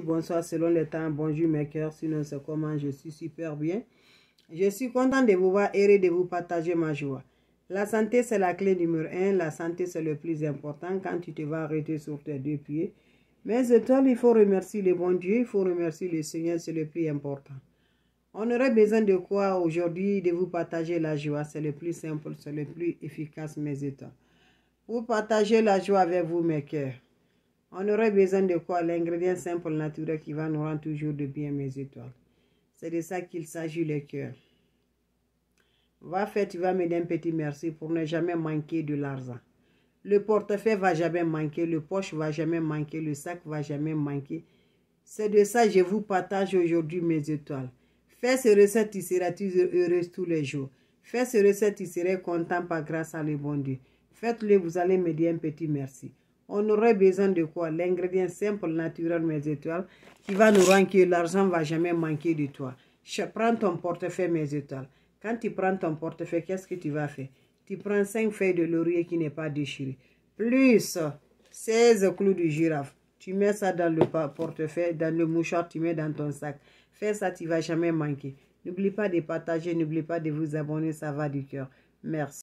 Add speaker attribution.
Speaker 1: bonsoir selon le temps, bonjour mes cœurs, sinon c'est comment, je suis super bien. Je suis content de vous voir et de vous partager ma joie. La santé, c'est la clé numéro un. La santé, c'est le plus important quand tu te vas arrêter sur tes deux pieds. Mais étoiles, il faut remercier le bon Dieu, il faut remercier le Seigneur, c'est le plus important. On aurait besoin de quoi aujourd'hui De vous partager la joie. C'est le plus simple, c'est le plus efficace, mes étoiles. Vous partager la joie avec vous, mes cœurs. On aurait besoin de quoi L'ingrédient simple naturel qui va nous rendre toujours de bien mes étoiles. C'est de ça qu'il s'agit le cœur. Va faire, tu vas me donner un petit merci pour ne jamais manquer de l'argent. Le portefeuille va jamais manquer, le poche va jamais manquer, le sac va jamais manquer. C'est de ça que je vous partage aujourd'hui mes étoiles. Fais ces recettes, tu seras toujours heureuse tous les jours. Fais ces recettes, tu seras content par grâce à le bon Dieu. Faites-le, vous allez me dire un petit merci. On aurait besoin de quoi L'ingrédient simple, naturel, mes étoiles, qui va nous rendre que l'argent ne va jamais manquer de toi. Prends ton portefeuille, mes étoiles. Quand tu prends ton portefeuille, qu'est-ce que tu vas faire Tu prends 5 feuilles de laurier qui n'est pas déchirée, plus 16 clous de girafe. Tu mets ça dans le portefeuille, dans le mouchoir, tu mets dans ton sac. Fais ça, tu ne vas jamais manquer. N'oublie pas de partager, n'oublie pas de vous abonner, ça va du cœur. Merci.